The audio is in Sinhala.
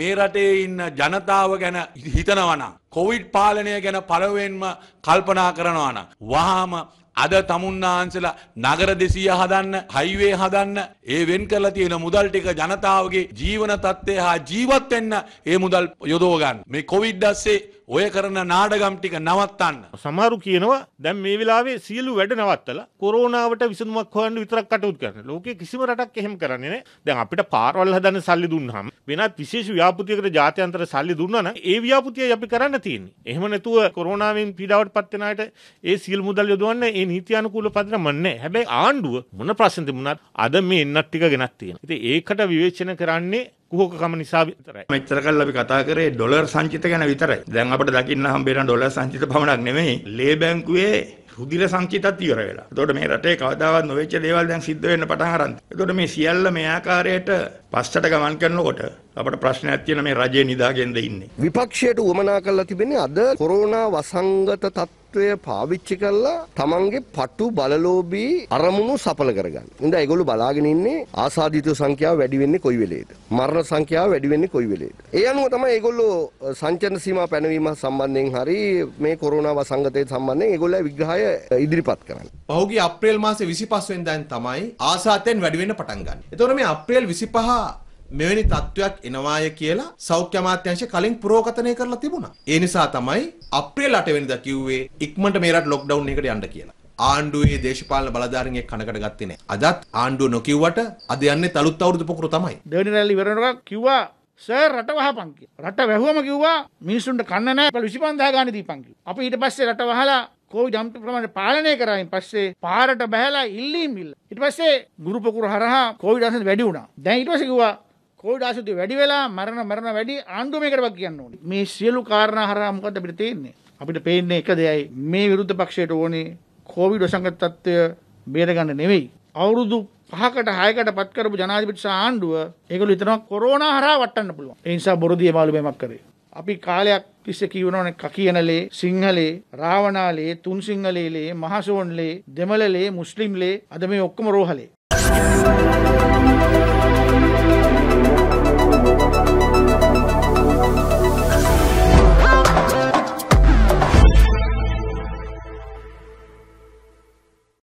මේ රටේ ඉන්න ජනතාව ගැන හිතනවනම් කොවිඩ් පාලනය ගැන පළවෙන්ම කල්පනා කරනවනම් වහාම අද තමුන්නාන්සලා නගර දෙසිය හදන්න හයිවේ හදන්න ඒ වෙන් කරලා තියෙන මුදල් ටික ජනතාවගේ ජීවන තත්ත්වය හා ජීවත් වෙන්න ඒ මුදල් යොදව ගන්න. මේ කොවිඩ් ඇස්සේ ඔය කරන නාඩගම් ටික නවත්තන්න. සමහරු කියනවා දැන් මේ වෙලාවේ සියලු වැඩ නවත්තලා කොරෝනාවට විසඳුමක් හොයන්න විතරක් කටයුතු කරන. ලෝකේ කිසිම රටක් එහෙම කරන්නේ නැහැ. දැන් අපිට පාරවල් හදන්න සල්ලි දුන්නාම වෙනත් විශේෂ ව්‍යාපෘතියකට ජාත්‍යන්තර සල්ලි දුන්නන ඒ ව්‍යාපෘතිය අපි කරන්න තියන්නේ. එහෙම නැතුව කොරෝනාවෙන් පීඩාවට පත්වෙනට ඒ සිල් මුදල් යොදවන්න ඒ නීතියනුකූල පදනම නැහැ. හැබැයි ආණ්ඩුව මොන ප්‍රශ්න තිබුණත් අද මේ එන්නත් ටික ගෙනත් තියෙනවා. ඉතින් ඒකට විවේචන කරන්නේ කුහකකම නිසා විතරයි. මෙච්චර කල් අපි කතා කරේ ඩොලර් සංචිත ගැන විතරයි. දැන් අපිට දකින්න හම්බෙන ඩොලර් සංචිත පමණක් නෙමෙයි. ලේ බැංකුවේ රුධිර සංචිතත් ඉවර වෙලා. එතකොට මේ රටේ කවදාවත් නොවෙච්ච දේවල් දැන් සිද්ධ වෙන්න පටන් අරන්. එතකොට මේ සියල්ල මේ ආකාරයට පස්සට ගමන් කරනකොට අපට ප්‍රශ්නයක් තියෙන මේ රජේ නිදාගෙනද ඉන්නේ. විපක්ෂයට උවමනා කරලා තිබෙන්නේ අද කොරෝනා වසංගත තත්ත්වය තත්ත්වය පාවිච්චි කරලා තමන්ගේ පටු බලලෝබී අරමුණු සපල කරගන්න. ඉඳ ඒගොල්ලෝ බලාගෙන ඉන්නේ ආසාදිත සංඛ්‍යාව වැඩි වෙන්නේ කොයි වෙලේද? මරණ සංඛ්‍යාව වැඩි වෙන්නේ කොයි වෙලේද? ඒ අනුව තමයි ඒගොල්ලෝ සංචන සීමා පැනවීම සම්බන්ධයෙන් හරි මේ කොරෝනා වසංගතය සම්බන්ධයෙන් ඒගොල්ලෝ විග්‍රහය ඉදිරිපත් කරන්නේ. පහුගිය අප්‍රේල් මාසේ 25 වෙනිදාන් තමයි ආසාතෙන් වැඩි වෙන්න පටන් ගන්න. එතකොට මේ අප්‍රේල් 25 මෙවැනි තත්ත්වයක් එනවාය කියලා සෞඛ්‍ය අමාත්‍යාංශය කලින් පුරෝගතනය කරලා තිබුණා. ඒ නිසා තමයි අප්‍රේල් 8 වෙනිදා කිව්වේ ඉක්මනට මේ රට ලොක්ඩවුන් එකට යන්න කියලා. ආණ්ඩුවේ දේශපාලන බලධාරීන්ගේ කනකට ගත්තේ නැහැ. අදත් ආණ්ඩුව නොකියුවට අද යන්නේ තලුත් අවුරුදු පොකුරු තමයි. දෙවෙනි රැලි ඉවර වෙනකොට කිව්වා සර් රට වහපන් කියලා. රට වැහුවම කිව්වා මිනිසුන්ට කන්න නැහැ. 25000 ගානේ දීපන් කිව්වා. අපි ඊට පස්සේ රට වහලා කෝවිඩ් අම්තු ප්‍රමාණය පාලනය කරමින් පස්සේ පාරට බහැලා ඉල්ලීම් ඉල්ල. ඊට පස්සේ ගුරුපකුරු හරහා කෝවිඩ් අසන වැඩි වුණා. දැන් ඊට පස්සේ කිව්වා කෝවිඩ් ආසුති වැඩි වෙලා මරණ මරණ වැඩි ආණ්ඩුව මේකට වක් කියන්න ඕනේ. මේ සියලු කාරණා හරහා මොකද අපිට තේින්නේ? අපිට පේන්නේ එක දෙයයි මේ විරුද්ධ පක්ෂයට ඕනේ කෝවිඩ් වසංගත තත්ත්වය බේරගන්න නෙවෙයි. අවුරුදු පහකට හයකට පත් කරපු ජනාධිපති ආණ්ඩුව ඒගොල්ලෝ හිතනවා කොරෝනා හරහා වටන්න පුළුවන්. ඒ නිසා බොරදී එමාලු මේමක් කරේ. අපි කාලයක් තිස්සේ කියවනෝනේ කකියනලේ සිංහලේ රාවණාලේ තුන් සිංහලේලේ මහසෝන්ලේ දෙමළලේ මුස්ලිම්ලේ අද මේ ඔක්කොම රෝහලේ.